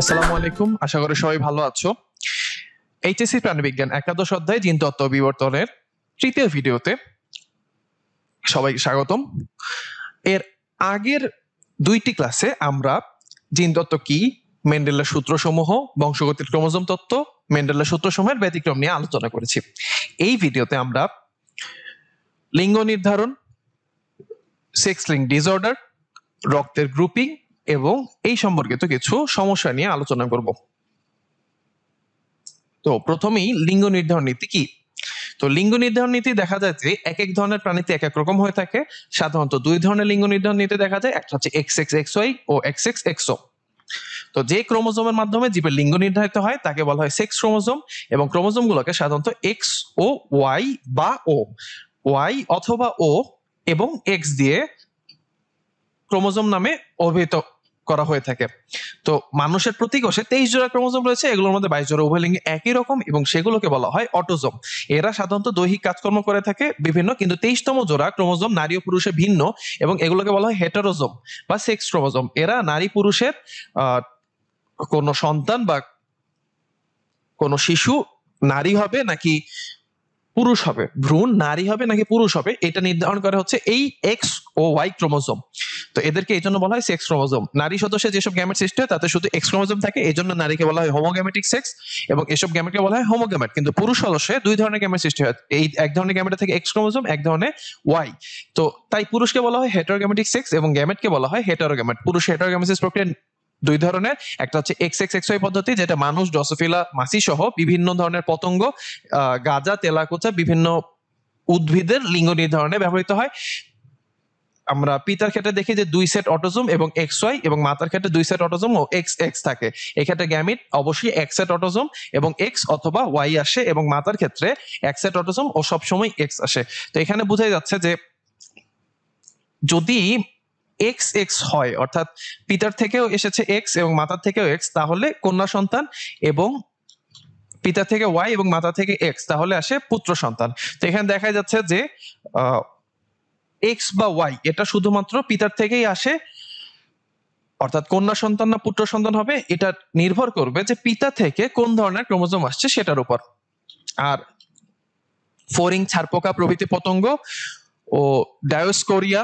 আসসালামু আলাইকুম আশা করি সবাই ভালো আছো এইচএসসি প্রাণীবিজ্ঞান একাদশ অধ্যায় জিন তত্ত্ব বিবর্তনের তৃতীয় ভিডিওতে সবাই স্বাগতম এর আগের দুইটি ক্লাসে আমরা জিন তত্ত্ব কি মেন্ডেলার সূত্রসমূহ বংশগতির ক্রোমোজোম তত্ত্ব মেন্ডেলার সূত্রসমূহের ব্যতিক্রম নিয়ে আলোচনা করেছি এই ভিডিওতে আমরা লিঙ্গ নির্ধারণ সেক্স লিঙ্ক ডিসঅর্ডার রক্তের গ্রুপিং এবং এই সম্পর্কিত কিছু সমস্যা নিয়ে আলোচনা করব তো প্রথমেই লিঙ্গ নির্ধারণ নীতি কি তো লিঙ্গ নির্ধারণ নীতি দেখা যায় যে এক এক ধরনের প্রাণীতে এক এক রকম হয়ে থাকে সাধারণত দুই ধরনের লিঙ্গ নির্ধারণ নীতি দেখা যায় একটা হচ্ছে এক্স এক্স এক্স ওয়াই ও এক্স এক্স এক্স ও তো যে ক্রোমোজোমের মাধ্যমে জীবের লিঙ্গ নির্ধারিত হয় তাকে বলা হয় সেক্স ক্রোমোজোম এবং ক্রোমোজোম গুলোকে সাধারণত এক্স ও ওয়াই বা ও ওয়াই অথবা ও এবং এক্স দিয়ে ক্রোমোজোম নামে অভিহিত করা হয়ে থাকে তো মানুষের প্রতি কোষে তেইশ জোড়া ক্রোমোজোম রয়েছে এগুলোর মধ্যে বাইশ জোড়া উভয় লিঙ্গে একই রকম এবং সেগুলোকে বলা হয় অটোজোম এরা সাধারণত দৈহিক কাজকর্ম করে থাকে বিভিন্ন কিন্তু তেইশতম জোড়া ক্রোমোজোম নারী ও পুরুষে ভিন্ন এবং এগুলোকে বলা হয় হেটারোজোম বা সেক্স ক্রোমোজোম এরা নারী পুরুষের কোনো সন্তান বা কোনো শিশু নারী হবে নাকি পুরুষ হবে ভ্রূণ নারী হবে নাকি পুরুষ হবে এটা নির্ধারণ করা হচ্ছে এই এক্স ও ওয়াই ক্রোমোজোম তো এদেরকে এই জন্য বলা হয় সেক্স ক্রোমোজোম নারী সদস্যে যেসব গ্যামেট সৃষ্টি হয় তাতে শুধু এক্স ক্রোমোজোম থাকে এই জন্য নারীকে বলা হয় হোমোগ্যামেটিক সেক্স এবং এসব গ্যামেটকে বলা হয় হোমোগ্যামেট কিন্তু পুরুষ সদস্যে দুই ধরনের গ্যামেট সৃষ্টি হয় এই এক ধরনের গ্যামেটে থাকে এক্স ক্রোমোজোম এক ধরনের ওয়াই তো তাই পুরুষকে বলা হয় হেটারোগ্যামেটিক সেক্স এবং গ্যামেটকে বলা হয় হেটারোগ্যামেট পুরুষ হেটারোগ্যামেসিস প্রক্রিয়া দুই ধরনের একটা হচ্ছে এক্স এক্স এক্স পদ্ধতি যেটা মানুষ ডসোফিলা মাসি সহ বিভিন্ন ধরনের পতঙ্গ গাজা তেলাকুচা বিভিন্ন উদ্ভিদের লিঙ্গ নির্ধারণে ব্যবহৃত হয় আমরা পিতার ক্ষেত্রে দেখি যে দুই সেট অটোজোম এবং এক্স ওয়াই এবং মাতার ক্ষেত্রে দুই সেট অটোজোম ও এক্স এক্স থাকে এক্ষেত্রে গ্যামিট অবশ্যই এক সেট অটোজোম এবং এক্স অথবা ওয়াই আসে এবং মাতার ক্ষেত্রে এক সেট অটোজোম ও সবসময় এক্স আসে তো এখানে বোঝাই যাচ্ছে যে যদি এক্স এক্স হয় অর্থাৎ পিতার থেকেও এসেছে এক্স এবং মাতার থেকেও এক্স তাহলে কন্যা সন্তান এবং পিতা থেকে ওয়াই এবং মাতা থেকে এক্স তাহলে আসে পুত্র সন্তান তো এখানে দেখা যাচ্ছে যে এক্স বা ওয়াই এটা শুধুমাত্র পিতার থেকেই আসে অর্থাৎ কন্যা সন্তান না পুত্র সন্তান হবে এটা নির্ভর করবে যে পিতা থেকে কোন ধরনের ক্রোমোজোম আসছে সেটার উপর আর ফোরিং ছারপোকা প্রভৃতি পতঙ্গ ও ডায়োস্কোরিয়া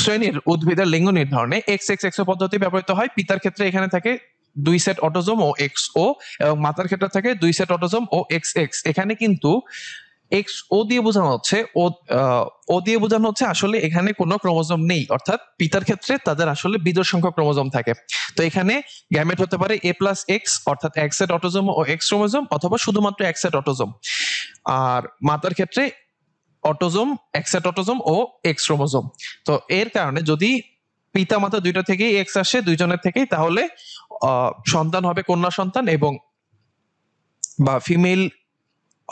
শ্রেণীর উদ্ভিদের লিঙ্গ নির্ধারণে এক্স এক্স এক্সো পদ্ধতি ব্যবহৃত হয় পিতার ক্ষেত্রে এখানে থাকে দুই সেট অটোজোম ও এক্স ও এবং মাতার ক্ষেত্রে থাকে দুই সেট অটোজম ও এক্স এক্স এখানে কিন্তু এক্স ও দিয়ে বোঝানো হচ্ছে ও ও দিয়ে বোঝানো হচ্ছে আসলে এখানে কোনো ক্রোমোজোম নেই অর্থাৎ পিতার ক্ষেত্রে তাদের আসলে বিজোড় সংখ্যক ক্রোমোজোম থাকে তো এখানে গ্যামেট হতে পারে এ প্লাস এক্স অর্থাৎ এক সেট অটোজোম ও এক্স ক্রোমোজম অথবা শুধুমাত্র এক সেট অটোজোম আর মাতার ক্ষেত্রে অটোজোম এক্সেট অটোজোম ও এক্সক্রোমোজোম তো এর কারণে যদি পিতা মাতা দুইটা থেকেই এক্স আসে দুইজনের থেকেই তাহলে সন্তান হবে কন্যা সন্তান এবং বা ফিমেল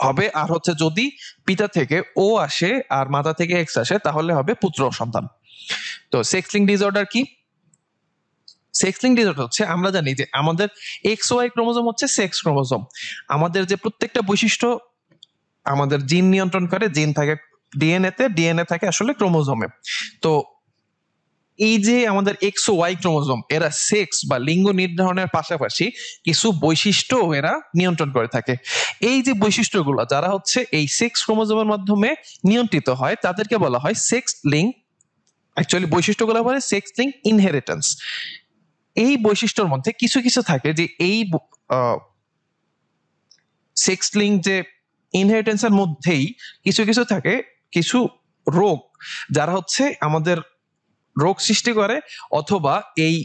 হবে আর হচ্ছে যদি পিতা থেকে ও আসে আর মাতা থেকে এক্স আসে তাহলে হবে পুত্র সন্তান তো সেক্সলিং ডিসঅর্ডার কি সেক্সলিং ডিসঅর্ডার হচ্ছে আমরা জানি যে আমাদের এক্স ওয়াই ক্রোমোজোম হচ্ছে সেক্স ক্রোমোজোম আমাদের যে প্রত্যেকটা বৈশিষ্ট্য আমাদের জিন নিয়ন্ত্রণ করে জিন থাকে ডিএনএ তে ডিএনএ থাকে আসলে ক্রোমোজোমে তো এই যে আমাদের এক্স ও ওয়াই ক্রোমোজোম এরা সেক্স বা লিঙ্গ নির্ধারণের পাশাপাশি কিছু বৈশিষ্ট্য এরা নিয়ন্ত্রণ করে থাকে এই যে বৈশিষ্ট্যগুলো যারা হচ্ছে এই সেক্স ক্রোমোজোমের মাধ্যমে নিয়ন্ত্রিত হয় তাদেরকে বলা হয় সেক্স লিঙ্ক অ্যাকচুয়ালি বৈশিষ্ট্যগুলো বলে সেক্স লিঙ্ক ইনহেরিটেন্স এই বৈশিষ্ট্যর মধ্যে কিছু কিছু থাকে যে এই সেক্স লিঙ্ক যে ইনহেরিটেন্সের মধ্যেই কিছু কিছু থাকে কিছু রোগ যারা হচ্ছে আমাদের রোগ সৃষ্টি করে অথবা এই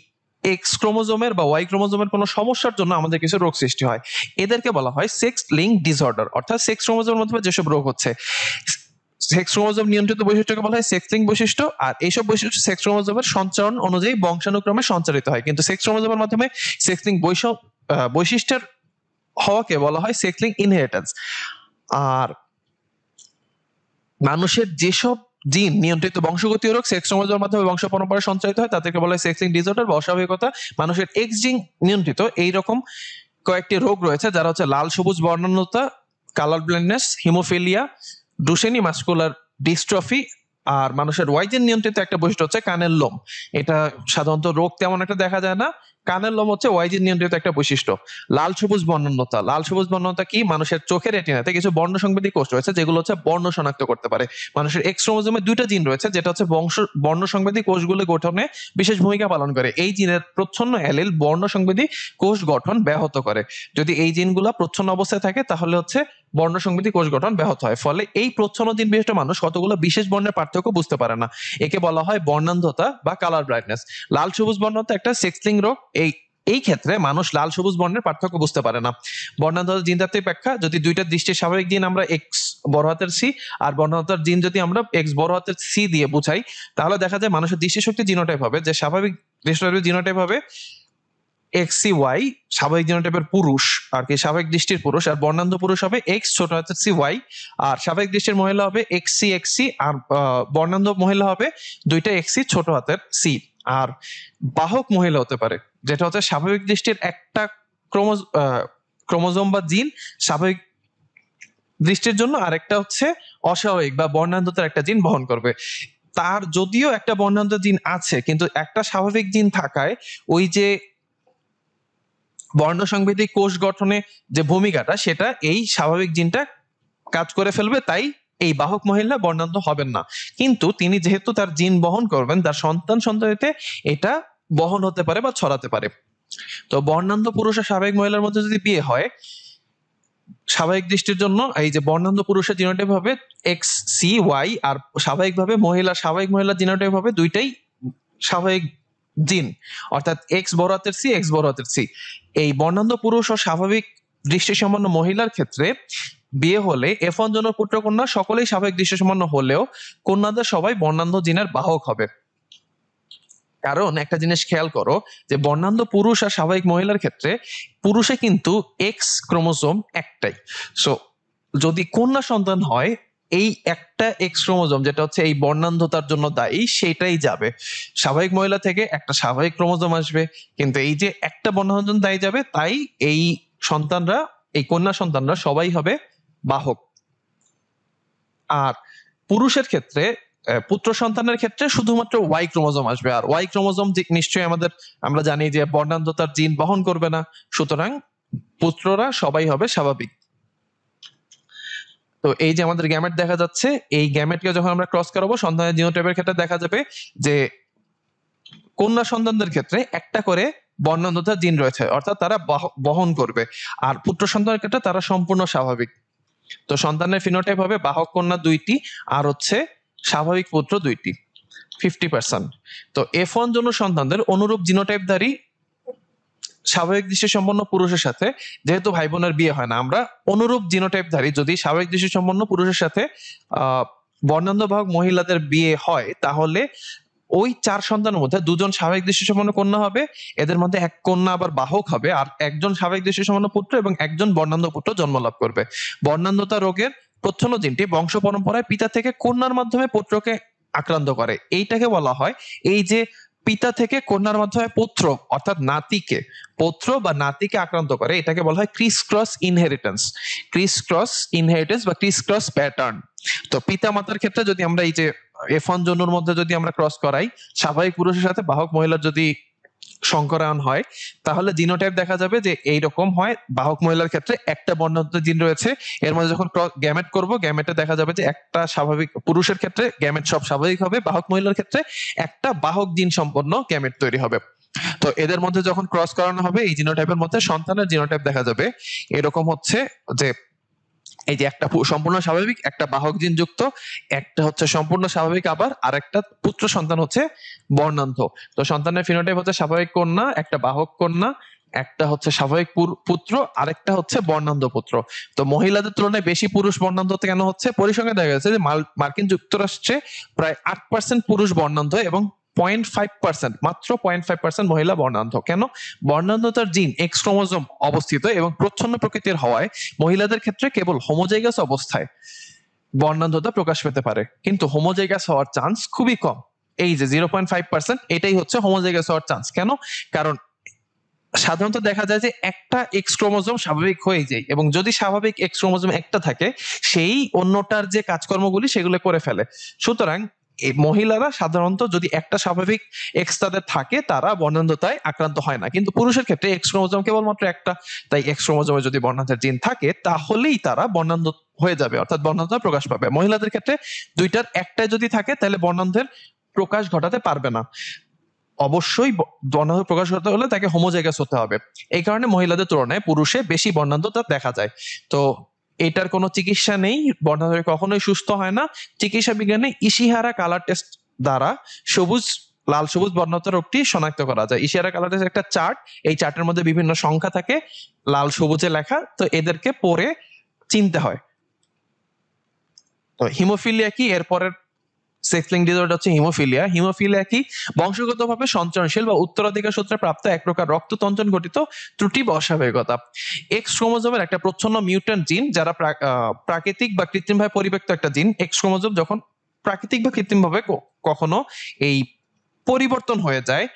এক্স ক্রোমোজোমের বা ওয়াই ক্রোমোজোমের কোনো সমস্যার জন্য আমাদের কিছু রোগ সৃষ্টি হয় এদেরকে বলা হয় সেক্স লিঙ্ক ডিসঅর্ডার অর্থাৎ সেক্স ক্রোমোজোমের মধ্যে যেসব রোগ হচ্ছে সেক্স ক্রোমোজোম নিয়ন্ত্রিত বৈশিষ্ট্যকে বলা হয় সেক্স লিঙ্ক বৈশিষ্ট্য আর এইসব বৈশিষ্ট্য সেক্স ক্রোমোজোমের সঞ্চারণ অনুযায়ী বংশানুক্রমে সঞ্চারিত হয় কিন্তু সেক্স ক্রোমোজোমের মাধ্যমে সেক্স লিঙ্ক বৈশিষ্ট্যের হওয়াকে বলা হয় সেক্স লিঙ্ক ইনহেরিটেন্স আর মানুষের যেসব জিন নিয়ন্ত্রিত বংশগতি রোগ সেক্স সমাজের মাধ্যমে বংশ পরম্পরা সঞ্চালিত হয় তাদেরকে বলা হয় সেক্সিং ডিজর্ডার বা অস্বাভাবিকতা মানুষের এক্স জিন নিয়ন্ত্রিত এইরকম কয়েকটি রোগ রয়েছে যারা হচ্ছে লাল সবুজ বর্ণান্যতা colour blindness haemophilia Duchenne muscular dystrophy আর মানুষের ওয়াইজেন নিয়ন্ত্রিত একটা বৈশিষ্ট্য হচ্ছে কানের লোম এটা সাধারণত রোগ তেমন একটা দেখা যায় না কানের লোম হচ্ছে ওয়াইজিন নিয়ন্ত্রিত একটা বৈশিষ্ট্য লাল সবুজ বর্ণন্যতা লাল সবুজ বর্ণন্যতা কি মানুষের চোখের রেটিনাতে কিছু বর্ণ সংবেদী কোষ রয়েছে যেগুলো হচ্ছে বর্ণ শনাক্ত করতে পারে মানুষের এক্সক্রোমোজোমে দুইটা জিন রয়েছে যেটা হচ্ছে বংশ বর্ণ সংবেদী কোষগুলো গঠনে বিশেষ ভূমিকা পালন করে এই জিনের প্রচ্ছন্ন অ্যালিল বর্ণ সংবেদী কোষ গঠন ব্যাহত করে যদি এই জিনগুলো প্রচ্ছন্ন অবস্থায় থাকে তাহলে হচ্ছে বর্ণ সংবিধি কোষ গঠন ব্যাহত হয় ফলে এই দিন বিশিষ্ট মানুষ কতগুলো বিশেষ বর্ণের পার্থক্য বুঝতে পারে না একে বলা হয় বর্ণান্ধতা বা কালার ব্রাইটনেস লাল সবুজ বর্ণ তো একটা সেক্সলিং রোগ এই এই ক্ষেত্রে মানুষ লাল সবুজ বর্ণের পার্থক্য বুঝতে পারে না বর্ণান্ধতার জিনতাত্ত্বিক ব্যাখ্যা যদি দুইটা দৃষ্টির স্বাভাবিক দিন আমরা এক্স বড় হাতের সি আর বর্ণান্ধতার জিন যদি আমরা এক্স বড় হাতের সি দিয়ে বুঝাই তাহলে দেখা যায় মানুষের দৃষ্টিশক্তি জিনোটাইপ হবে যে স্বাভাবিক দৃষ্টি জিনোটাইপ হবে এক্স ওয়াই স্বাভাবিক জিনোটাইপের পুরুষ আর কি স্বাভাবিক দৃষ্টির পুরুষ আর বর্ণান্ধ পুরুষ হবে এক্স ছোট হাতের সি ওয়াই আর স্বাভাবিক দৃষ্টির মহিলা হবে এক্স সি এক্স সি আর বর্ণান্ধ মহিলা হবে দুইটা এক্স সি ছোট হাতের সি আর বাহক মহিলা হতে পারে যেটা হচ্ছে স্বাভাবিক দৃষ্টির একটা ক্রোমোজ ক্রোমোজোম বা জিন স্বাভাবিক দৃষ্টির জন্য আরেকটা হচ্ছে অস্বাভাবিক বা বর্ণান্ধতার একটা জিন বহন করবে তার যদিও একটা বর্ণান্ধ জিন আছে কিন্তু একটা স্বাভাবিক জিন থাকায় ওই যে বর্ণ বর্ণসংবেদী কোষ গঠনে যে ভূমিকাটা সেটা এই স্বাভাবিক জিনটা কাজ করে ফেলবে তাই এই বাহক মহিলা বর্ণান্ত হবেন না কিন্তু তিনি যেহেতু তার জিন বহন করবেন তার সন্তান সন্তানিতে এটা বহন হতে পারে বা ছড়াতে পারে তো বর্ণান্ধ পুরুষ আর স্বাভাবিক মহিলার মধ্যে যদি বিয়ে হয় স্বাভাবিক দৃষ্টির জন্য এই যে বর্ণান্ধ পুরুষের জিনোটাইপ হবে এক্স সি ওয়াই আর স্বাভাবিকভাবে মহিলা স্বাভাবিক মহিলার জিনোটাইপ হবে দুইটাই স্বাভাবিক জিন অর্থাৎ এক্স বড় হাতের সি এক্স বড় হাতের সি এই বর্ণান্ধ পুরুষ ও স্বাভাবিক দৃষ্টি সম্পন্ন মহিলার ক্ষেত্রে বিয়ে হলে এফ ওয়ান পুত্র কন্যা সকলেই স্বাভাবিক দৃষ্টি সম্পন্ন হলেও কন্যাদের সবাই বর্ণান্ধ জিনের বাহক হবে কারণ একটা জিনিস খেয়াল করো যে বর্ণান্ধ পুরুষ আর স্বাভাবিক মহিলার ক্ষেত্রে পুরুষে কিন্তু এক্স ক্রোমোসোম একটাই সো যদি কন্যা সন্তান হয় এই একটা এক্স যেটা হচ্ছে এই বর্ণান্ধতার জন্য দায়ী সেটাই যাবে স্বাভাবিক মহিলা থেকে একটা স্বাভাবিক ক্রোমোজম আসবে কিন্তু এই যে একটা বর্ণান্ধন দায়ী যাবে তাই এই সন্তানরা এই কন্যা সন্তানরা সবাই হবে বাহক আর পুরুষের ক্ষেত্রে পুত্র সন্তানের ক্ষেত্রে শুধুমাত্র ওয়াই ক্রোমোজোম আসবে আর ওয়াই ক্রোমোজম নিশ্চয়ই আমাদের আমরা জানি যে বর্ণান্ধতার জিন বহন করবে না সুতরাং পুত্ররা সবাই হবে স্বাভাবিক তো এই যে আমাদের গ্যামেট দেখা যাচ্ছে এই গ্যামেটকে যখন আমরা ক্রস করাবো সন্ধানের জিনোটাইপের ক্ষেত্রে দেখা যাবে যে কন্যা সন্তানদের ক্ষেত্রে একটা করে বর্ণন্ধতা জিন রয়েছে অর্থাৎ তারা বহন করবে আর পুত্র সন্তানের ক্ষেত্রে তারা সম্পূর্ণ স্বাভাবিক তো সন্তানের ফিনোটাইপ হবে বাহক কন্যা দুইটি আর হচ্ছে স্বাভাবিক পুত্র দুইটি ফিফটি পার্সেন্ট তো এফ ওয়ান জন্য সন্তানদের অনুরূপ জিনোটাইপধারী স্বাভাবিক দৃষ্টি সম্পন্ন পুরুষের সাথে যেহেতু ভাই বোনের বিয়ে হয় না আমরা অনুরূপ জিনোটাইপ ধারি যদি স্বাভাবিক দৃষ্টি সম্পন্ন পুরুষের সাথে বর্ণান্ধভাগ মহিলাদের বিয়ে হয় তাহলে ওই চার সন্তানের মধ্যে দুজন স্বাভাবিক দৃষ্টি সম্পন্ন কন্যা হবে এদের মধ্যে এক কন্যা আবার বাহক হবে আর একজন স্বাভাবিক দৃষ্টি সম্পন্ন পুত্র এবং একজন বর্ণান্ধ পুত্র জন্ম লাভ করবে বর্ণান্ধতা রোগের প্রচ্ছন্ন দিনটি বংশ পরম্পরায় পিতা থেকে কন্যার মাধ্যমে পুত্রকে আক্রান্ত করে এইটাকে বলা হয় এই যে পিতা থেকে কন্যার মাধ্যমে পুত্র অর্থাৎ নাতিকে পুত্র বা নাতিকে আক্রান্ত করে এটাকে বলা হয় criss cross inheritance criss cross inheritance বা ক্রিস ক্রস প্যাটার্ন তো পিতা মাতার ক্ষেত্রে যদি আমরা এই যে এফন ওয়ান মধ্যে যদি আমরা ক্রস করাই স্বাভাবিক পুরুষের সাথে বাহক মহিলার যদি সংকরায়ন হয় তাহলে জিনোটাইপ দেখা যাবে যে এই রকম হয় বাহক মহিলার ক্ষেত্রে একটা বর্ণান্ত জিন রয়েছে এর মধ্যে যখন গ্যামেট করব গ্যামেটে দেখা যাবে যে একটা স্বাভাবিক পুরুষের ক্ষেত্রে গ্যামেট সব স্বাভাবিক হবে বাহক মহিলার ক্ষেত্রে একটা বাহক জিন সম্পন্ন গ্যামেট তৈরি হবে তো এদের মধ্যে যখন ক্রস করানো হবে এই জিনোটাইপের মধ্যে সন্তানের জিনোটাইপ দেখা যাবে এরকম হচ্ছে যে এই যে একটা সম্পূর্ণ স্বাভাবিক একটা বাহক জিন যুক্ত একটা হচ্ছে সম্পূর্ণ স্বাভাবিক আবার আর একটা পুত্র সন্তান হচ্ছে বর্ণান্ধ তো সন্তানের ফিনোটাইপ হচ্ছে স্বাভাবিক কন্যা একটা বাহক কন্যা একটা হচ্ছে স্বাভাবিক পুত্র আরেকটা হচ্ছে বর্ণান্ধ পুত্র তো মহিলাদের তুলনায় বেশি পুরুষ বর্ণান্ধ কেন হচ্ছে পরিসংখ্যান দেখা গেছে যে মার্কিন যুক্তরাষ্ট্রে প্রায় আট পার্সেন্ট পুরুষ বর্ণান্ধ এবং পয়েন্ট ফাইভ পার্সেন্ট মাত্র পয়েন্ট ফাইভ পার্সেন্ট মহিলা বর্ণান্ধ কেন বর্ণান্ধতার জিন এক্স ক্রোমোজোম অবস্থিত এবং প্রচ্ছন্ন প্রকৃতির হওয়ায় মহিলাদের ক্ষেত্রে কেবল হোমোজাইগাস অবস্থায় বর্ণান্ধতা প্রকাশ পেতে পারে কিন্তু হোমোজাইগাস হওয়ার চান্স খুবই কম এই যে জিরো পয়েন্ট ফাইভ পার্সেন্ট এটাই হচ্ছে হোমোজাইগাস হওয়ার চান্স কেন কারণ সাধারণত দেখা যায় যে একটা এক্সট্রোমোজোম স্বাভাবিক হয়ে যায় এবং যদি স্বাভাবিক এক্সট্রোমোজোম একটা থাকে সেই অন্যটার যে কাজকর্মগুলি সেগুলো করে ফেলে সুতরাং মহিলারা সাধারণত যদি একটা স্বাভাবিক এক্স তাদের থাকে তারা বর্ণান্ধতায় আক্রান্ত হয় না কিন্তু পুরুষের ক্ষেত্রে এক্স ক্রোমোজম কেবলমাত্র একটা তাই এক্স ক্রোমোজমে যদি বর্ণান্ধের জিন থাকে তাহলেই তারা বর্ণান্ধ হয়ে যাবে অর্থাৎ বর্ণান্ধতা প্রকাশ পাবে মহিলাদের ক্ষেত্রে দুইটার একটা যদি থাকে তাহলে বর্ণান্ধের প্রকাশ ঘটাতে পারবে না অবশ্যই বর্ণান্ধ প্রকাশ করতে হলে তাকে হোমোজাইগাস হতে হবে এই কারণে মহিলাদের তুলনায় পুরুষে বেশি বর্ণান্ধতা দেখা যায় তো এটার কোনো চিকিৎসা নেই বর্ণাধরে কখনোই সুস্থ হয় না চিকিৎসা বিজ্ঞানে ইশিহারা কালার টেস্ট দ্বারা সবুজ লাল সবুজ বর্ণতা রোগটি শনাক্ত করা যায় ইশিয়ারা টেস্ট একটা চার্ট এই চার্টের মধ্যে বিভিন্ন সংখ্যা থাকে লাল সবুজে লেখা তো এদেরকে পরে চিনতে হয় তো হিমোফিলিয়া কি এরপরের সেক্সলিং লিঙ্ক ডিজর্ডার হচ্ছে হিমোফিলিয়া হিমোফিলিয়া কি বংশগতভাবে সঞ্চরণশীল বা উত্তরাধিকার সূত্রে প্রাপ্ত এক প্রকার রক্ততন্ত্রণ ঘটিত ত্রুটি বা অস্বাভাবিকতা এক্স ক্রোমোজোমের একটা প্রচ্ছন্ন মিউট্যান্ট জিন যারা প্রাকৃতিক বা কৃত্রিমভাবে পরিব্যক্ত একটা জিন এক্স ক্রোমোজোম যখন প্রাকৃতিক বা কৃত্রিমভাবে কখনো এই পরিবর্তন হয়ে যায়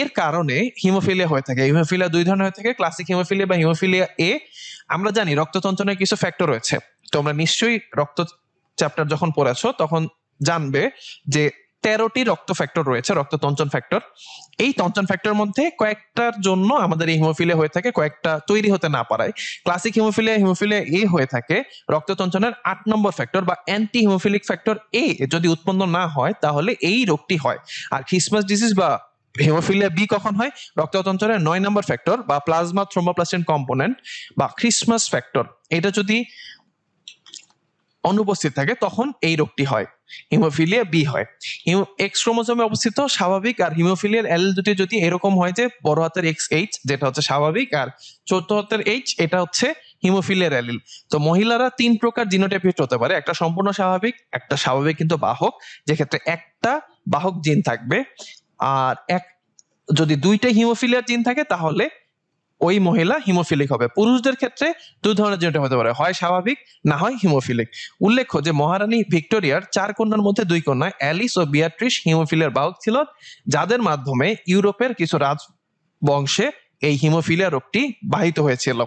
এর কারণে হিমোফিলিয়া হয়ে থাকে হিমোফিলিয়া দুই ধরনের হয়ে থাকে ক্লাসিক হিমোফিলিয়া বা হিমোফিলিয়া এ আমরা জানি রক্ততন্ত্রণের কিছু ফ্যাক্টর রয়েছে তোমরা নিশ্চয়ই রক্ত চ্যাপ্টার যখন পড়েছো তখন জানবে যে তেরোটি রক্ত ফ্যাক্টর রয়েছে রক্ত তঞ্চন ফ্যাক্টর এই তঞ্চন ফ্যাক্টর মধ্যে কয়েকটার জন্য আমাদের এই হিমোফিলিয়া হয়ে থাকে কয়েকটা তৈরি হতে না পারায় ক্লাসিক হিমোফিলিয়া হিমোফিলিয়া এ হয়ে থাকে রক্ত তঞ্চনের আট নম্বর ফ্যাক্টর বা অ্যান্টি হিমোফিলিক ফ্যাক্টর এ যদি উৎপন্ন না হয় তাহলে এই রোগটি হয় আর খ্রিসমাস ডিজিজ বা হিমোফিলিয়া বি কখন হয় রক্ততন্ত্রের নয় নম্বর ফ্যাক্টর বা প্লাজমা থ্রোমোপ্লাস্টিন কম্পোনেন্ট বা ক্রিসমাস ফ্যাক্টর এটা যদি অনুপস্থিত থাকে তখন এই রোগটি হয় হিমোফিলিয়া বি হয় এক্স ক্রোমোজোমে অবস্থিত স্বাভাবিক আর হিমোফিলিয়ার এল দুটি যদি এরকম হয় যে বড় হাতের এক্স এইচ যেটা হচ্ছে স্বাভাবিক আর চোদ্দ হাতের এইচ এটা হচ্ছে হিমোফিলিয়ার অ্যালিল তো মহিলারা তিন প্রকার জিনোটাইপিস্ট হতে পারে একটা সম্পূর্ণ স্বাভাবিক একটা স্বাভাবিক কিন্তু বাহক যেক্ষেত্রে একটা বাহক জিন থাকবে আর এক যদি দুইটা হিমোফিলিয়ার জিন থাকে তাহলে ওই মহিলা হিমোফিলিক হবে পুরুষদের ক্ষেত্রে দু ধরনের জেনেটিক হতে পারে হয় স্বাভাবিক না হয় হিমোফিলিক উল্লেখ্য যে মহারানী ভিক্টোরিয়ার চার কন্যার মধ্যে দুই কন্যা অ্যালিস ও বিয়াট্রিস হিমোফিলিয়ার বাহক ছিল যাদের মাধ্যমে ইউরোপের কিছু রাজ বংশে এই হিমোফিলিয়া রোগটি বাহিত হয়েছিল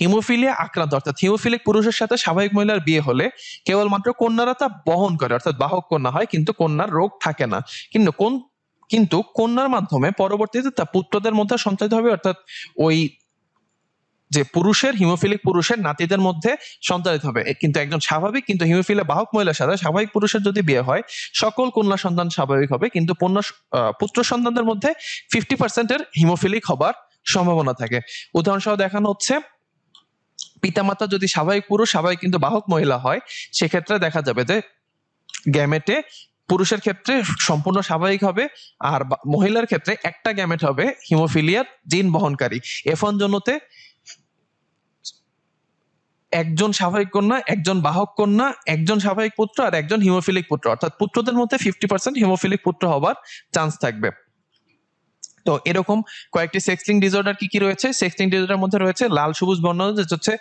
হিমোফিলিয়া আক্রান্ত অর্থাৎ হিমোফিলিক পুরুষের সাথে স্বাভাবিক মহিলার বিয়ে হলে কেবলমাত্র কন্যারা তা বহন করে অর্থাৎ বাহক কন্যা হয় কিন্তু কন্যার রোগ থাকে না কিন্তু কোন কিন্তু কন্যার মাধ্যমে পরবর্তীতে তা পুত্রদের মধ্যে সঞ্চালিত হবে অর্থাৎ ওই যে পুরুষের হিমোফিলিক পুরুষের নাতিদের মধ্যে সঞ্চালিত হবে কিন্তু একজন স্বাভাবিক কিন্তু হিমোফিলে বাহক মহিলার সাথে স্বাভাবিক পুরুষের যদি বিয়ে হয় সকল কন্যা সন্তান স্বাভাবিক হবে কিন্তু পণ্য পুত্র সন্তানদের মধ্যে ফিফটি পার্সেন্টের হিমোফিলিক হবার সম্ভাবনা থাকে উদাহরণসহ দেখানো হচ্ছে পিতামাতা যদি স্বাভাবিক পুরুষ স্বাভাবিক কিন্তু বাহক মহিলা হয় সেক্ষেত্রে দেখা যাবে যে গ্যামেটে পুরুষের ক্ষেত্রে সম্পূর্ণ স্বাভাবিক হবে আর মহিলার ক্ষেত্রে একটা গ্যামেট হবে হিমোফিলিয়ার জিন বহনকারী এফন জন্যতে একজন স্বাভাবিক কন্যা একজন বাহক কন্যা একজন স্বাভাবিক পুত্র আর একজন হিমোফিলিক পুত্র অর্থাৎ পুত্রদের মধ্যে ফিফটি পার্সেন্ট হিমোফিলিক পুত্র হওয়ার চান্স থাকবে তো এরকম কয়েকটি সেক্সলিং ডিসঅর্ডার কি কি রয়েছে সেক্সলিং ডিসঅর্ডার মধ্যে রয়েছে লাল সবুজ বর্ণ হচ্ছে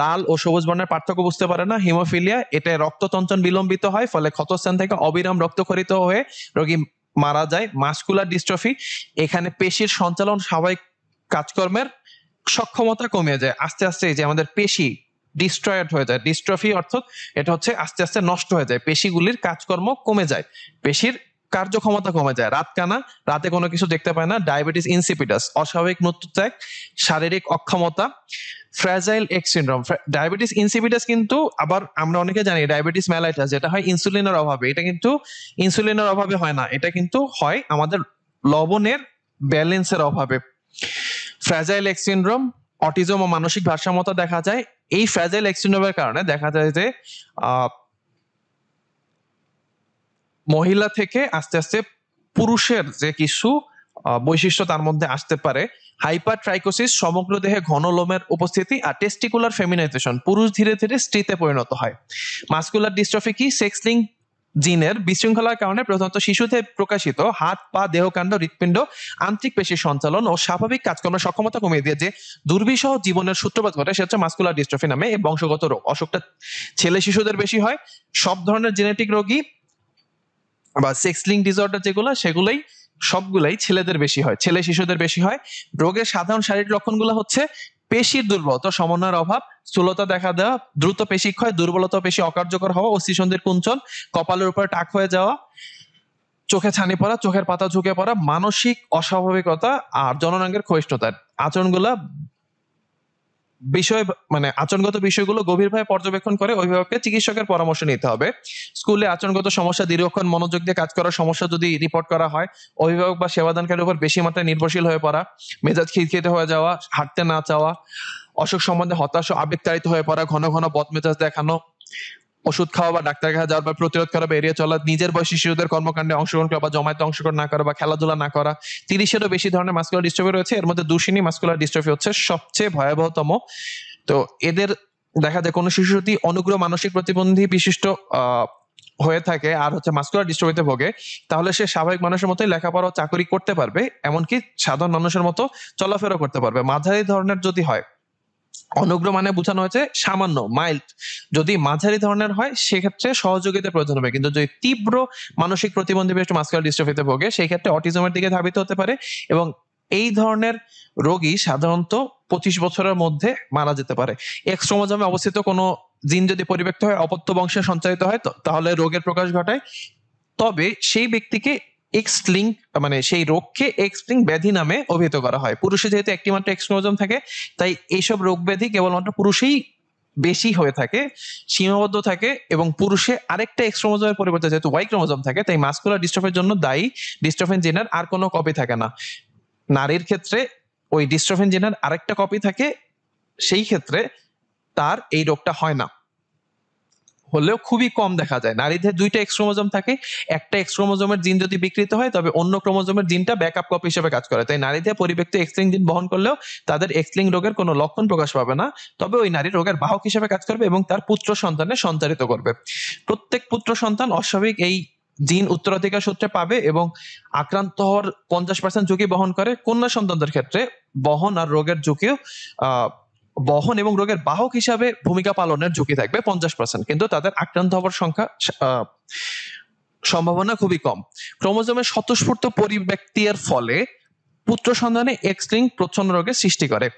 লাল ও সবুজ বর্ণের পার্থক্য বুঝতে পারে না হিমোফিলিয়া এটা রক্ততন্ত্রন বিলম্বিত হয় ফলে ক্ষতস্থান থেকে অবিরাম রক্তক্ষরিত হয়ে রোগী মারা যায় মাস্কুলার ডিস্ট্রফি এখানে পেশির সঞ্চালন স্বাভাবিক কাজকর্মের সক্ষমতা কমে যায় আস্তে আস্তে যে আমাদের পেশি ডিস্ট্রয়েড হয়ে যায় ডিস্ট্রফি অর্থাৎ এটা হচ্ছে আস্তে আস্তে নষ্ট হয়ে যায় পেশিগুলির কাজকর্ম কমে যায় পেশির কার্যক্ষমতা কমে যায় রাত কানা রাতে কোনো কিছু দেখতে পায় না ডায়াবেটিস ইনসিপিটাস অস্বাভাবিক মৃত্যুত্যাগ শারীরিক অক্ষমতা fragile X syndrome diabetes insipidus কিন্তু আবার আমরা অনেকে জানি ডায়াবেটিস মেলাইটাস যেটা হয় ইনসুলিনের অভাবে এটা কিন্তু ইনসুলিনের অভাবে হয় না এটা কিন্তু হয় আমাদের লবণের ব্যালেন্সের অভাবে ফ্রাজাইল এক্স সিন্ড্রোম অটিজম ও মানসিক ভারসাম্যতা দেখা যায় এই ফ্র্যাজাইল এক্স সিন্ড্রোমের কারণে দেখা যায় যে মহিলা থেকে আস্তে আস্তে পুরুষের যে কিছু বৈশিষ্ট্য তার মধ্যে আসতে পারে হাইপার ট্রাইকোসিস সমগ্র দেহে ঘন লোমের উপস্থিতি আর টেস্টিকুলার ফেমিনাইজেশন পুরুষ ধীরে ধীরে স্ত্রীতে পরিণত হয় মাস্কুলার ডিস্ট্রফি কি সেক্সলিং জিনের বিশৃঙ্খলার কারণে প্রধানত শিশুতে প্রকাশিত হাত পা দেহকাণ্ড হৃৎপিণ্ড আন্তরিক পেশির সঞ্চালন ও স্বাভাবিক কাজকর্ম সক্ষমতা কমিয়ে দিয়ে যে দুর্বিষহ জীবনের সূত্রপাত ঘটে সে হচ্ছে মাস্কুলার ডিস্ট্রফি নামে বংশগত রোগ অসুখটা ছেলে শিশুদের বেশি হয় সব ধরনের জেনেটিক রোগী বা সেক্স লিঙ্ক ডিসঅর্ডার যেগুলো সেগুলোই সবগুলাই ছেলেদের বেশি হয় ছেলে শিশুদের বেশি হয় রোগের সাধারণ শারীরিক লক্ষণগুলো হচ্ছে পেশির দুর্বলতা সমন্বয়ের অভাব স্থূলতা দেখা দেওয়া দ্রুত ক্ষয় দুর্বলতা পেশি অকার্যকর হওয়া অস্থিসন্ধির কুঞ্চন কপালের উপর টাক হয়ে যাওয়া চোখে ছানি পড়া চোখের পাতা ঝুঁকে পড়া মানসিক অস্বাভাবিকতা আর জননাঙ্গের ক্ষয়িষ্ঠতার আচরণগুলা বিষয় মানে আচরণগত বিষয়গুলো গভীরভাবে পর্যবেক্ষণ করে অভিভাবককে চিকিৎসকের পরামর্শ নিতে হবে স্কুলে আচরণগত সমস্যা দীর্ঘক্ষণ মনোযোগ দিয়ে কাজ করার সমস্যা যদি রিপোর্ট করা হয় অভিভাবক বা সেবাদানকারীর উপর বেশি মাত্রায় নির্ভরশীল হয়ে পড়া মেজাজ খিটখিটে হয়ে যাওয়া হাঁটতে না চাওয়া অসুখ সম্বন্ধে হতাশ ও আবেগতাড়িত হয়ে পড়া ঘন ঘন বদমেজাজ দেখানো ওষুধ খাওয়া বা ডাক্তার কাছে যাওয়ার বা প্রতিরোধ করা বা এড়িয়ে চলা নিজের বয়সী শিশুদের কর্মকাণ্ডে অংশগ্রহণ করা বা জমায়েতে অংশগ্রহণ না করা বা খেলাধুলা না করা তিরিশেরও বেশি ধরনের মাস্কুলার ডিস্ট্রফি রয়েছে এর মধ্যে দুশিনী মাস্কুলার ডিস্ট্রফি হচ্ছে সবচেয়ে ভয়াবহতম তো এদের দেখা যায় কোনো শিশু যদি অনুগ্রহ মানসিক প্রতিবন্ধী বিশিষ্ট হয়ে থাকে আর হচ্ছে মাস্কুলার ডিস্ট্রফিতে ভোগে তাহলে সে স্বাভাবিক মানুষের মতোই লেখাপড়া চাকরি করতে পারবে এমনকি সাধারণ মানুষের মতো চলাফেরা করতে পারবে মাঝারি ধরনের যদি হয় অনুগ্র মানে বোঝানো হয়েছে সামান্য মাইল্ড যদি মাঝারি ধরনের হয় সেক্ষেত্রে সহযোগিতা প্রয়োজন হবে কিন্তু যদি তীব্র মানসিক প্রতিবন্ধী ব্যক্তি মাস্কাল ডিস্ট্রফিতে ভোগে সেই ক্ষেত্রে অটিজমের দিকে ধাবিত হতে পারে এবং এই ধরনের রোগী সাধারণত পঁচিশ বছরের মধ্যে মারা যেতে পারে এক্স ক্রোমোজোমে অবস্থিত কোনো জিন যদি পরিব্যক্ত হয় অপত্য বংশে সঞ্চারিত হয় তাহলে রোগের প্রকাশ ঘটায় তবে সেই ব্যক্তিকে এক্স লিঙ্ক মানে সেই রোগকে এক্স লিঙ্ক ব্যাধি নামে অভিহিত করা হয় পুরুষে যেহেতু একটি মাত্র এক্স ক্রোমোজোম থাকে তাই এইসব রোগ ব্যাধি কেবলমাত্র পুরুষেই বেশি হয়ে থাকে সীমাবদ্ধ থাকে এবং পুরুষে আরেকটা এক্স ক্রোমোজোমের পরিবর্তে যেহেতু ওয়াই ক্রোমোজোম থাকে তাই মাস্কুলার ডিস্ট্রফের জন্য দায়ী ডিস্ট্রফেন জেনার আর কোনো কপি থাকে না নারীর ক্ষেত্রে ওই ডিস্ট্রফেন জেনার আরেকটা কপি থাকে সেই ক্ষেত্রে তার এই রোগটা হয় না হলেও খুবই কম দেখা যায় নারীদের দুইটা এক্সক্রোমোজম থাকে একটা এক্সক্রোমোজমের জিন যদি বিকৃত হয় তবে অন্য ক্রোমোজোমের জিনটা ব্যাকআপ কপি হিসেবে কাজ করে তাই নারীদের পরিব্যক্ত এক্সলিং জিন বহন করলেও তাদের এক্সলিং রোগের কোনো লক্ষণ প্রকাশ পাবে না তবে ওই নারী রোগের বাহক হিসেবে কাজ করবে এবং তার পুত্র সন্তানে সঞ্চারিত করবে প্রত্যেক পুত্র সন্তান অস্বাভাবিক এই জিন উত্তরাধিকার সূত্রে পাবে এবং আক্রান্ত হওয়ার পঞ্চাশ পার্সেন্ট ঝুঁকি বহন করে কন্যা সন্তানদের ক্ষেত্রে বহন আর রোগের ঝুঁকিও বহন এবং রোগের বাহক হিসাবে ভূমিকা পালনের ঝুঁকি থাকবে পঞ্চাশ পার্সেন্ট কিন্তু তাদের আক্রান্ত হওয়ার সংখ্যা সম্ভাবনা খুবই কম ক্রোমোজোমের স্বতঃস্ফূর্ত পরিব্যক্তির ফলে পুত্র সন্ধানে এক্স প্রচ্ছন্ন রোগের সৃষ্টি করে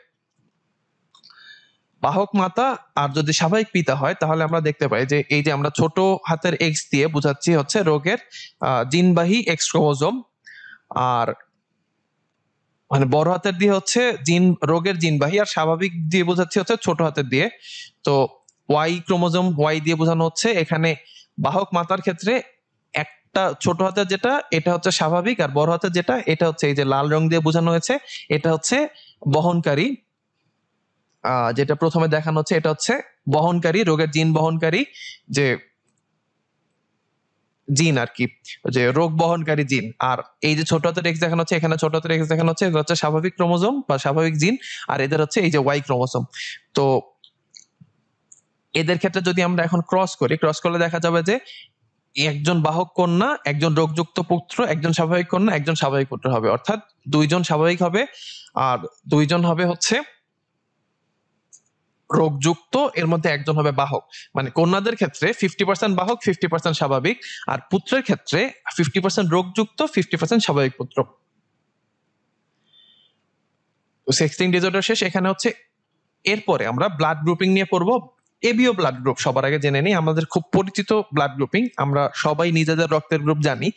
বাহক মাতা আর যদি স্বাভাবিক পিতা হয় তাহলে আমরা দেখতে পাই যে এই যে আমরা ছোট হাতের এক্স দিয়ে বোঝাচ্ছি হচ্ছে রোগের জিনবাহী এক্স ক্রোমোজোম আর মানে বড় হাতের দিয়ে হচ্ছে জিন রোগের জিনবাহী আর স্বাভাবিক দিয়ে বোঝাচ্ছে হচ্ছে ছোট হাতের দিয়ে তো ওয়াই ক্রোমোজোম ওয়াই দিয়ে বোঝানো হচ্ছে এখানে বাহক মাতার ক্ষেত্রে একটা ছোট হাতের যেটা এটা হচ্ছে স্বাভাবিক আর বড় হাতের যেটা এটা হচ্ছে এই যে লাল রং দিয়ে বোঝানো হয়েছে এটা হচ্ছে বহনকারী যেটা প্রথমে দেখানো হচ্ছে এটা হচ্ছে বহনকারী রোগের জিন বহনকারী যে জিন আর কি যে রোগ বহনকারী জিন আর এই যে ছোট হাতের এক্স দেখানো হচ্ছে এখানে ছোট হাতের এক্স দেখানো হচ্ছে হচ্ছে স্বাভাবিক ক্রোমোজোম বা স্বাভাবিক জিন আর এদের হচ্ছে এই যে ওয়াই ক্রোমোজোম তো এদের ক্ষেত্রে যদি আমরা এখন ক্রস করি ক্রস করলে দেখা যাবে যে একজন বাহক কন্যা একজন রোগযুক্ত পুত্র একজন স্বাভাবিক কন্যা একজন স্বাভাবিক পুত্র হবে অর্থাৎ দুইজন স্বাভাবিক হবে আর দুইজন হবে হচ্ছে রোগযুক্ত এর মধ্যে একজন হবে বাহক মানে কন্যাদের ক্ষেত্রে ফিফটি পার্সেন্ট বাহক ফিফটি পার্সেন্ট স্বাভাবিক আর পুত্রের ক্ষেত্রে ফিফটি পার্সেন্ট রোগযুক্ত ফিফটি পার্সেন্ট স্বাভাবিক পুত্র সেক্সিং ডিজর্ডার শেষ এখানে হচ্ছে এরপরে আমরা ব্লাড গ্রুপিং নিয়ে পড়বো এবিও ব্লাড গ্রুপ সবার আগে জেনে নিই আমাদের খুব পরিচিত ব্লাড গ্রুপিং আমরা সবাই নিজেদের রক্তের গ্রুপ জানি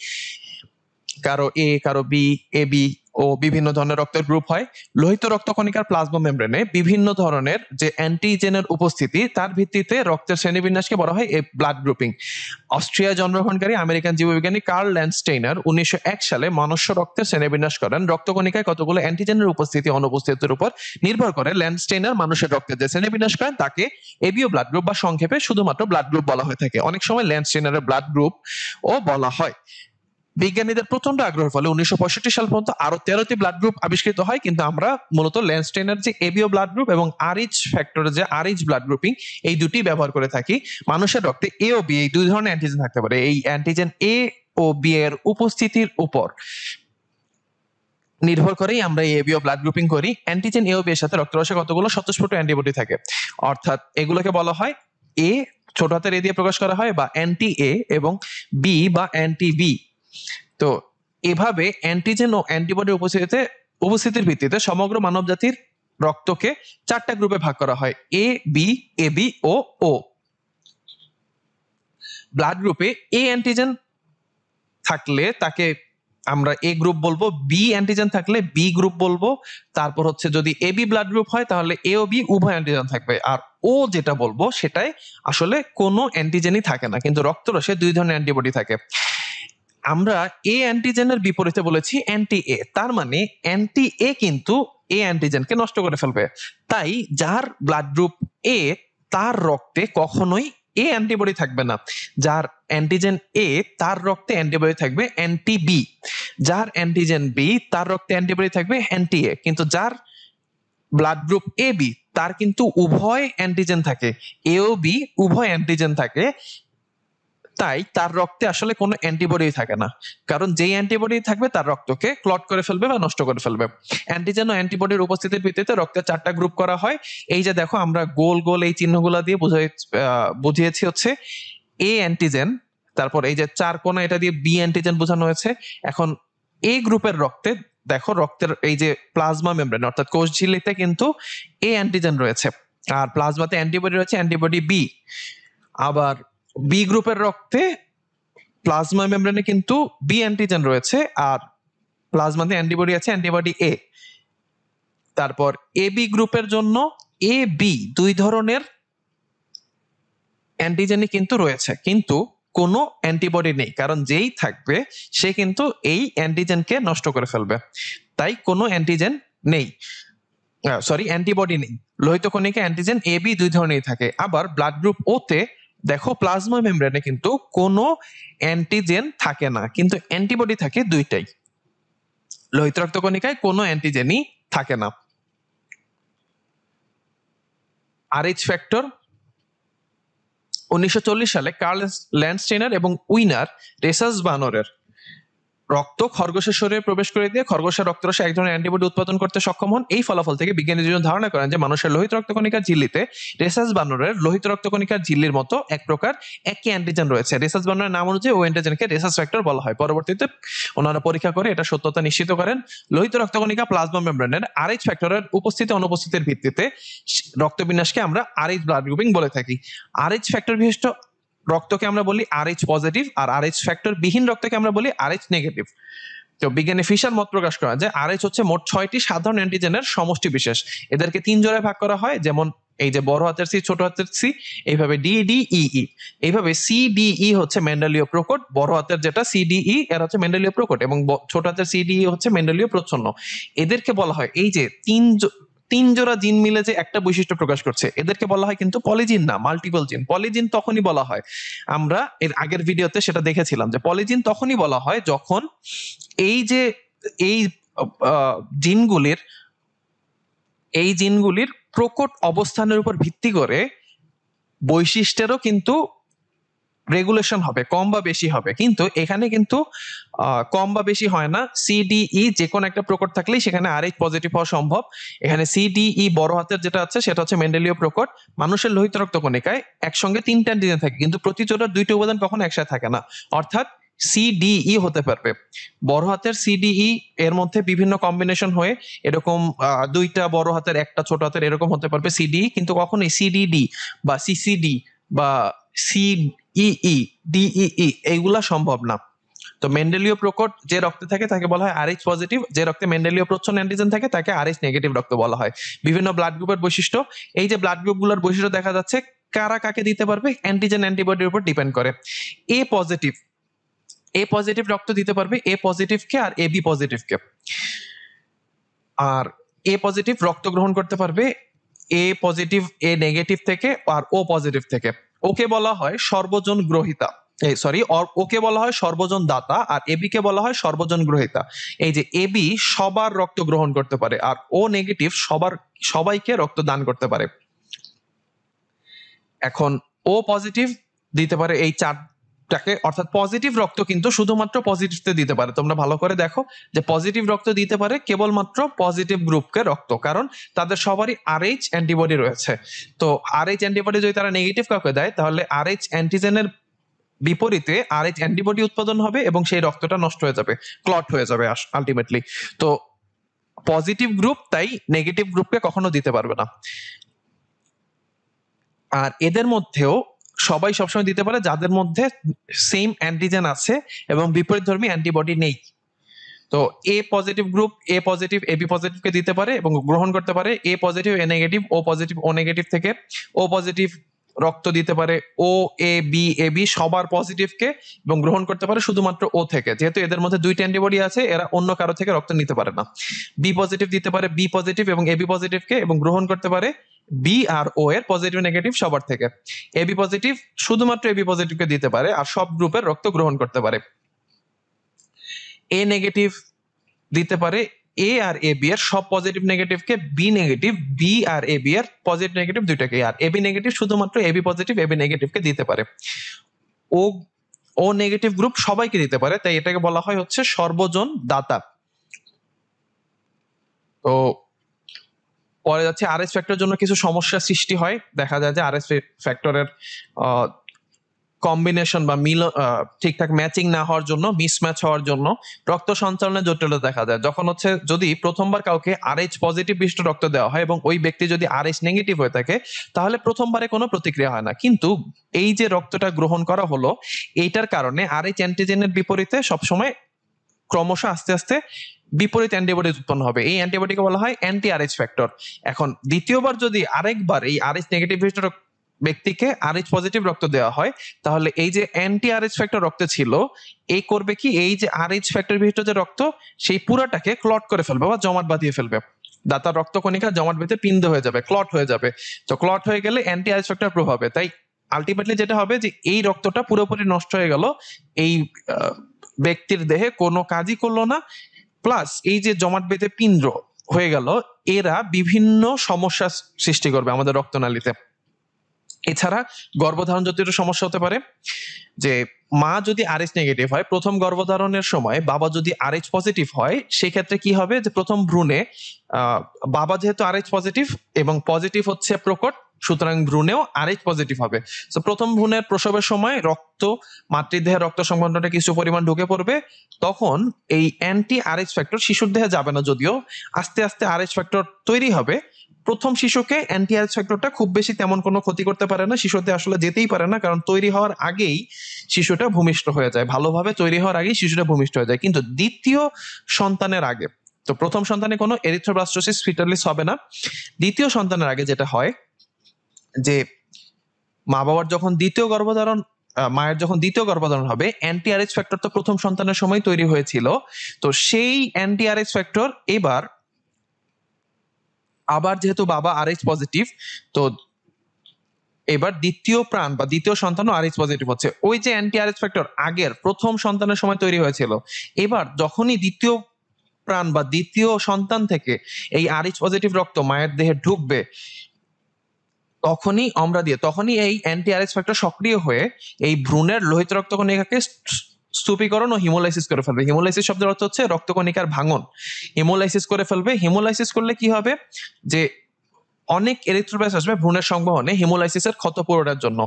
কারো এ কারো বি এ বি ও বিভিন্ন ধরনের রক্তের গ্রুপ হয় লোহিত রক্তকণিকার প্লাজমা মেমব্রেনে বিভিন্ন ধরনের যে অ্যান্টিজেনের উপস্থিতি তার ভিত্তিতে রক্তের শ্রেণীবিন্যাসকে বলা হয় এই ব্লাড গ্রুপিং অস্ট্রিয়া জন্মগ্রহণকারী আমেরিকান জীববিজ্ঞানী কার্ল ল্যান্ডস্টেইনার উনিশশো এক সালে মনুষ্য রক্তের শ্রেণীবিন্যাস করেন রক্তকণিকায় কতগুলো অ্যান্টিজেনের উপস্থিতি অনুপস্থিতির উপর নির্ভর করে ল্যান্ডস্টেইনার মানুষের রক্তের যে শ্রেণীবিন্যাস করেন তাকে এবিও ব্লাড গ্রুপ বা সংক্ষেপে শুধুমাত্র ব্লাড গ্রুপ বলা হয়ে থাকে অনেক সময় ল্যান্ডস্টেইনারের ব্লাড গ্রুপ ও বলা হয় বিজ্ঞানীদের প্রচন্ড আগ্রহের ফলে উনিশশো সাল পর্যন্ত আরো তেরোটি ব্লাড গ্রুপ আবিষ্কৃত হয় কিন্তু আমরা মূলত ল্যান্ডস্টেনের যে এবিও ব্লাড গ্রুপ এবং আরিচ ফ্যাক্টরের যে আরিচ ব্লাড গ্রুপিং এই দুটি ব্যবহার করে থাকি মানুষের রক্তে এ ও বি এই দুই ধরনের অ্যান্টিজেন থাকতে পারে এই অ্যান্টিজেন এ ও বি এর উপস্থিতির উপর নির্ভর করেই আমরা এবিও ব্লাড গ্রুপিং করি অ্যান্টিজেন বি এর সাথে রক্তরসে কতগুলো স্বতঃস্ফূর্ত অ্যান্টিবডি থাকে অর্থাৎ এগুলোকে বলা হয় এ ছোট হাতের এ দিয়ে প্রকাশ করা হয় বা অ্যান্টি এ এবং বি বা অ্যান্টি বি তো এভাবে অ্যান্টিজেন ও অ্যান্টিবডির উপস্থিতিতে উপস্থিতির ভিত্তিতে সমগ্র মানব জাতির রক্তকে চারটা গ্রুপে ভাগ করা হয় এ বি এ বি ও ও ব্লাড গ্রুপে এ অ্যান্টিজেন থাকলে তাকে আমরা এ গ্রুপ বলবো বি অ্যান্টিজেন থাকলে বি গ্রুপ বলবো তারপর হচ্ছে যদি এ বি ব্লাড গ্রুপ হয় তাহলে এ ও বি উভয় অ্যান্টিজেন থাকবে আর ও যেটা বলবো সেটাই আসলে কোনো অ্যান্টিজেনই থাকে না কিন্তু রক্তরসে দুই ধরনের অ্যান্টিবডি থাকে আমরা এ অ্যান্টিজেনের বিপরীতে বলেছি অ্যান্টি এ তার মানে অ্যান্টি এ কিন্তু এ অ্যান্টিজেনকে নষ্ট করে ফেলবে তাই যার ব্লাড গ্রুপ এ তার রক্তে কখনোই এ অ্যান্টিবডি থাকবে না যার অ্যান্টিজেন এ তার রক্তে অ্যান্টিবডি থাকবে অ্যান্টি বি যার অ্যান্টিজেন বি তার রক্তে অ্যান্টিবডি থাকবে অ্যান্টি এ কিন্তু যার ব্লাড গ্রুপ এ বি তার কিন্তু উভয় অ্যান্টিজেন থাকে এও বি উভয় অ্যান্টিজেন থাকে তাই তার রক্তে আসলে কোনো অ্যান্টিবডি থাকে না কারণ যেই অ্যান্টিবডি থাকবে তার রক্তকে ক্লট করে ফেলবে বা নষ্ট করে ফেলবে অ্যান্টিজেন ও অ্যান্টিবডির উপস্থিতির ভিত্তিতে রক্তের চারটা গ্রুপ করা হয় এই যে দেখো আমরা গোল গোল এই চিহ্নগুলো দিয়ে বুঝাই বুঝিয়েছি হচ্ছে এ অ্যান্টিজেন তারপর এই যে চার কোনা এটা দিয়ে বি অ্যান্টিজেন বোঝানো হয়েছে এখন এ গ্রুপের রক্তে দেখো রক্তের এই যে প্লাজমা মেমব্রেন অর্থাৎ কোষ ঝিল্লিতে কিন্তু এ অ্যান্টিজেন রয়েছে আর প্লাজমাতে অ্যান্টিবডি রয়েছে অ্যান্টিবডি বি আবার বি গ্রুপের রক্তে প্লাজমা মেমব্রেনে কিন্তু বি অ্যান্টিজেন রয়েছে আর প্লাজমাতে অ্যান্টিবডি আছে অ্যান্টিবডি এ তারপর এ বি গ্রুপের জন্য এ বি দুই ধরনের অ্যান্টিজেনই কিন্তু রয়েছে কিন্তু কোনো অ্যান্টিবডি নেই কারণ যেই থাকবে সে কিন্তু এই অ্যান্টিজেনকে নষ্ট করে ফেলবে তাই কোনো অ্যান্টিজেন নেই সরি অ্যান্টিবডি নেই লোহিত কণিকা অ্যান্টিজেন এ বি দুই ধরনেরই থাকে আবার ব্লাড গ্রুপ ওতে দেখো প্লাজমা মেমব্রেনে কিন্তু কোনো অ্যান্টিজেন থাকে না কিন্তু অ্যান্টিবডি থাকে দুইটাই লোহিত রক্তকণিকায় কোনো অ্যান্টিজেনই থাকে না আরএইচ ফ্যাক্টর উনিশশো সালে কার্ল ল্যান্ডস্টেনার এবং উইনার রেসাস বানরের রক্ত খরগোশের শরীরে প্রবেশ করে দিয়ে খরগোশের রক্তরসে এক ধরনের অ্যান্টিবডি উৎপাদন করতে সক্ষম হন এই ফলাফল থেকে দুজন ধারণা করেন যে মানুষের লোহিত রক্তকণিকার ঝিল্লিতে রেসাস বানরের লোহিত রক্তকণিকার ঝিল্লির মতো এক প্রকার একই অ্যান্টিজেন রয়েছে রেসাস বানরের নাম অনুযায়ী ওই অ্যান্টিজেনকে রেসাস ফ্যাক্টর বলা হয় পরবর্তীতে ওনারা পরীক্ষা করে এটা সত্যতা নিশ্চিত করেন লোহিত রক্তকণিকা প্লাজমা মেমব্রেনের আরএইচ ফ্যাক্টরের উপস্থিতি অনুপস্থিতির ভিত্তিতে রক্তবিন্যাসকে আমরা আরএইচ ব্লাড গ্রুপিং বলে থাকি আরএইচ ফ্যাক্টর বিশিষ্ট রক্তকে আমরা বলি আর এইচ পজিটিভ আর আর এইচ ফ্যাক্টর বিহীন রক্তকে আমরা বলি আর এইচ নেগেটিভ তো বিজ্ঞানী ফিশার মত প্রকাশ করা যে আর এইচ হচ্ছে মোট ছয়টি সাধারণ অ্যান্টিজেনের সমষ্টি বিশেষ এদেরকে তিন জোড়ায় ভাগ করা হয় যেমন এই যে বড় হাতের সি ছোট হাতের সি এইভাবে ডি ডি ই ই এইভাবে সি ডি ই হচ্ছে মেন্ডালীয় প্রকট বড় হাতের যেটা সি ডি ই হচ্ছে মেন্ডালীয় প্রকট এবং ছোট হাতের সি ডি ই হচ্ছে মেন্ডালীয় প্রচ্ছন্ন এদেরকে বলা হয় এই যে তিন তিন জোড়া জিন মিলে যে একটা বৈশিষ্ট্য প্রকাশ করছে এদেরকে বলা হয় কিন্তু পলিজিন না মাল্টিপল জিন পলিজিন তখনই বলা হয় আমরা এর আগের ভিডিওতে সেটা দেখেছিলাম যে পলিজিন তখনই বলা হয় যখন এই যে এই জিনগুলির এই জিনগুলির প্রকট অবস্থানের উপর ভিত্তি করে বৈশিষ্ট্যেরও কিন্তু রেগুলেশন হবে কম বা বেশি হবে কিন্তু এখানে কিন্তু কম বা বেশি হয় না সিডিই e যে কোনো একটা প্রকট থাকলেই সেখানে আরেক পজিটিভ হওয়া সম্ভব এখানে সিডিই e বড় হাতের যেটা আছে সেটা হচ্ছে মেন্ডেলীয় প্রকট মানুষের লোহিত রক্ত কণিকায় একসঙ্গে তিনটা ডিএনএ থাকে কিন্তু প্রতি জোড়ার দুইটি উপাদান কখনো একসাথে থাকে না অর্থাৎ সিডিই e হতে পারবে বড় হাতের সিডিই এর মধ্যে বিভিন্ন কম্বিনেশন হয়ে এরকম দুইটা বড় হাতের একটা ছোট হাতের এরকম হতে পারবে সিডিই কিন্তু কখনোই সিডিডি বা সিসিডি বা সি ইই ডিইই এইগুলা সম্ভব না তো মেন্ডেলীয় প্রকট যে রক্তে থাকে তাকে বলা হয় আরএইচ পজিটিভ যে রক্তে মেন্ডেলীয় প্রচ্ছন্ন অ্যান্টিজেন থাকে তাকে আরএইচ নেগেটিভ রক্ত বলা হয় বিভিন্ন ব্লাড গ্রুপের বৈশিষ্ট্য এই যে ব্লাড গ্রুপগুলোর বৈশিষ্ট্য দেখা যাচ্ছে কারা কাকে দিতে পারবে অ্যান্টিজেন অ্যান্টিবডির উপর ডিপেন্ড করে এ পজিটিভ এ পজিটিভ রক্ত দিতে পারবে এ পজিটিভকে আর A B পজিটিভকে R A positive রক্ত গ্রহণ করতে পারবে এ পজিটিভ এ নেগেটিভ থেকে আর ও পজিটিভ থেকে ওকে বলা হয় সর্বজন গ্রহিতা এই সরি ওকে বলা হয় সর্বজন দাতা আর এবি কে বলা হয় সর্বজন গ্রহিতা এই যে এবি সবার রক্ত গ্রহণ করতে পারে আর ও নেগেটিভ সবার সবাইকে রক্ত দান করতে পারে এখন ও পজিটিভ দিতে পারে এই চার টাকে অর্থাৎ পজিটিভ রক্ত কিন্তু শুধুমাত্র পজিটিভতে দিতে পারে তোমরা ভালো করে দেখো যে পজিটিভ রক্ত দিতে পারে কেবলমাত্র পজিটিভ গ্রুপকে রক্ত কারণ তাদের সবারই আরএইচ অ্যান্টিবডি রয়েছে তো আরএইচ অ্যান্টিবডি যদি তারা নেগেটিভ কাউকে দেয় তাহলে আরএইচ অ্যান্টিজেনের বিপরীতে আরএইচ অ্যান্টিবডি উৎপাদন হবে এবং সেই রক্তটা নষ্ট হয়ে যাবে ক্লট হয়ে যাবে আলটিমেটলি তো পজিটিভ গ্রুপ তাই নেগেটিভ গ্রুপকে কখনো দিতে পারবে না আর এদের মধ্যেও সবাই সবসময় দিতে পারে যাদের মধ্যে সেম অ্যান্টিজেন আছে এবং বিপরীত ধর্মী অ্যান্টিবডি নেই তো A positive group A positive AB পজিটিভকে দিতে পারে এবং গ্রহণ করতে পারে A positive A negative O positive O negative থেকে ও পজিটিভ রক্ত দিতে পারে ও এ বি এ বি সবার পজিটিভকে এবং গ্রহণ করতে পারে শুধুমাত্র ও থেকে যেহেতু এদের মধ্যে দুইটা অ্যান্টিবডি আছে এরা অন্য কারো থেকে রক্ত নিতে পারে না বি পজিটিভ দিতে পারে বি পজিটিভ এবং এবি পজিটিভকে এবং গ্রহণ করতে পারে বি আর ও এর পজিটিভ নেগেটিভ সবার থেকে এবি পজিটিভ শুধুমাত্র এবি পজিটিভকে দিতে পারে আর সব গ্রুপের রক্ত গ্রহণ করতে পারে এ নেগেটিভ দিতে পারে এ আর এ বি এর সব পজিটিভ নেগেটিভকে বি নেগেটিভ বি আর এ বি এর পজিটিভ নেগেটিভ দুইটাকে আর এবি নেগেটিভ শুধুমাত্র এবি পজিটিভ এবি নেগেটিভকে দিতে পারে ও ও নেগেটিভ গ্রুপ সবাইকে দিতে পারে তাই এটাকে বলা হয় হচ্ছে সর্বজন দাতা তো পরে যাচ্ছে আর এস ফ্যাক্টরের জন্য কিছু সমস্যা সৃষ্টি হয় দেখা যায় যে আর এস ফ্যাক্টরের কম্বিনেশন বা মিল ঠিকঠাক ম্যাচিং না হওয়ার জন্য মিসম্যাচ হওয়ার জন্য রক্ত সঞ্চালনে জটিলতা দেখা যায় যখন হচ্ছে যদি প্রথমবার কাউকে আরএইচ পজিটিভ বিশিষ্ট রক্ত দেওয়া হয় এবং ওই ব্যক্তি যদি আরএইচ নেগেটিভ হয়ে থাকে তাহলে প্রথমবারে কোনো প্রতিক্রিয়া হয় না কিন্তু এই যে রক্তটা গ্রহণ করা হলো এইটার কারণে আর এইচ অ্যান্টিজেনের বিপরীতে সবসময় ক্রমশ আস্তে আস্তে বিপরীত অ্যান্টিবডি উৎপন্ন হবে এই অ্যান্টিবডিকে বলা হয় অ্যান্টি এইচ ফ্যাক্টর এখন দ্বিতীয়বার যদি আরেকবার এই এইচ নেগেটিভ ব্যক্তিকে আরএইচ পজিটিভ রক্ত দেওয়া হয় তাহলে এই যে অ্যান্টি আরএইচ ফ্যাক্টর রক্ত ছিল এই করবে কি এই যে আরএইচ ফ্যাক্টর বিশিষ্ট যে রক্ত সেই পুরাটাকে ক্লট করে ফেলবে বা জমাট বাঁধিয়ে ফেলবে দাতার কণিকা জমাট বেঁধে পিন্দ হয়ে যাবে ক্লট হয়ে যাবে তো ক্লট হয়ে গেলে অ্যান্টি আরএইচ ফ্যাক্টর প্রভাবে তাই আলটিমেটলি যেটা হবে যে এই রক্তটা পুরোপুরি নষ্ট হয়ে গেল এই ব্যক্তির দেহে কোনো কাজই করলো না প্লাস এই যে জমাট বেঁধে পিন্দ্র হয়ে গেল এরা বিভিন্ন সমস্যা সৃষ্টি করবে আমাদের রক্তনালীতে এছাড়া গর্ভধারণ জাতীয় সমস্যা হতে পারে যে মা যদি এইচ নেগেটিভ হয় প্রথম গর্ভধারণের সময় বাবা যদি আরএইচ পজিটিভ হয় সেক্ষেত্রে কি হবে যে প্রথম ভ্রূণে বাবা যেহেতু আরএইচ পজিটিভ এবং পজিটিভ হচ্ছে প্রকট সুতরাং ভ্রূণেও আরএইচ পজিটিভ হবে তো প্রথম ভ্রূণের প্রসবের সময় রক্ত মাতৃদেহে রক্ত সংবন্ধনটা কিছু পরিমাণ ঢুকে পড়বে তখন এই অ্যান্টি আরএইচ ফ্যাক্টর শিশুর দেহে যাবে না যদিও আস্তে আস্তে আরএইচ ফ্যাক্টর তৈরি হবে প্রথম শিশুকে অ্যান্টি ফ্যাক্টরটা খুব বেশি তেমন কোনো ক্ষতি করতে পারে না শিশুতে আসলে যেতেই পারে না কারণ তৈরি হওয়ার আগেই শিশুটা ভূমিষ্ঠ হয়ে যায় ভালোভাবে তৈরি হওয়ার আগেই শিশুটা ভূমিষ্ঠ হয়ে যায় কিন্তু দ্বিতীয় সন্তানের আগে তো প্রথম সন্তানে কোনো এরিথ্রোব্লাস্টোসিস ফিটালিস হবে না দ্বিতীয় সন্তানের আগে যেটা হয় যে মা বাবার যখন দ্বিতীয় গর্ভধারণ মায়ের যখন দ্বিতীয় গর্ভধারণ হবে অ্যান্টিআরএস ফ্যাক্টর তো প্রথম সন্তানের সময় তৈরি হয়েছিল তো সেই অ্যান্টিআরএস ফ্যাক্টর এবার আবার যেহেতু বাবা আর এইচ পজিটিভ তো এবার দ্বিতীয় প্রাণ বা দ্বিতীয় সন্তানও আর এইচ পজিটিভ হচ্ছে ওই যে অ্যান্টি আর ফ্যাক্টর আগের প্রথম সন্তানের সময় তৈরি হয়েছিল এবার যখনই দ্বিতীয় প্রাণ বা দ্বিতীয় সন্তান থেকে এই আর এইচ পজিটিভ রক্ত মায়ের দেহে ঢুকবে তখনই আমরা দিয়ে তখনই এই অ্যান্টি আর ফ্যাক্টর সক্রিয় হয়ে এই ভ্রূণের লোহিত রক্তকণিকাকে স্তূপীকরণ ও হিমোলাইসিস করে ফেলবে হিমোলাইসিস শব্দের অর্থ হচ্ছে রক্তকণিকার ভাঙন হিমোলাইসিস করে ফেলবে হিমোলাইসিস করলে কি হবে যে অনেক ইলেকট্রোলাইস আসবে ভ্রূণের সংবহনে হিমোলাইসিসের ক্ষত পূরণের জন্য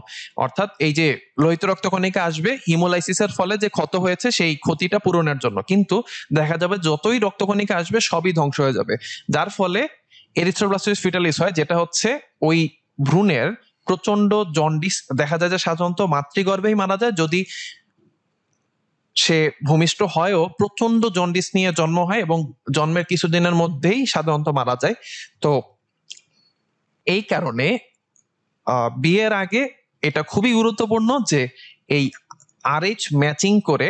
অর্থাৎ এই যে লোহিত রক্তকণিকা আসবে হিমোলাইসিসের ফলে যে ক্ষত হয়েছে সেই ক্ষতিটা পূরণের জন্য কিন্তু দেখা যাবে যতই রক্তকণিকা আসবে সবই ধ্বংস হয়ে যাবে যার ফলে এরিথ্রোব্লাস্টোসিস ফিটালিস হয় যেটা হচ্ছে ওই ভ্রূণের প্রচন্ড জন্ডিস দেখা যায় যে সাধারণত মাতৃগর্ভেই মারা যায় যদি সে ভূমিষ্ঠ হয়ও প্রচন্ড জন্ডিস নিয়ে জন্ম হয় এবং জন্মের কিছুদিনের মধ্যেই সাধারণত মারা যায় তো এই কারণে বিয়ের আগে এটা খুবই গুরুত্বপূর্ণ যে এই আরএইচ ম্যাচিং করে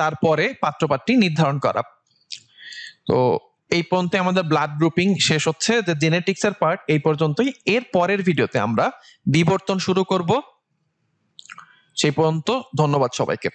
তারপরে পাত্রপাত্রী নির্ধারণ করা তো এই পর্যন্ত আমাদের ব্লাড গ্রুপিং শেষ হচ্ছে যে জেনেটিক্স এর পার্ট এই পর্যন্তই এর পরের ভিডিওতে আমরা বিবর্তন শুরু করব সেই পর্যন্ত ধন্যবাদ সবাইকে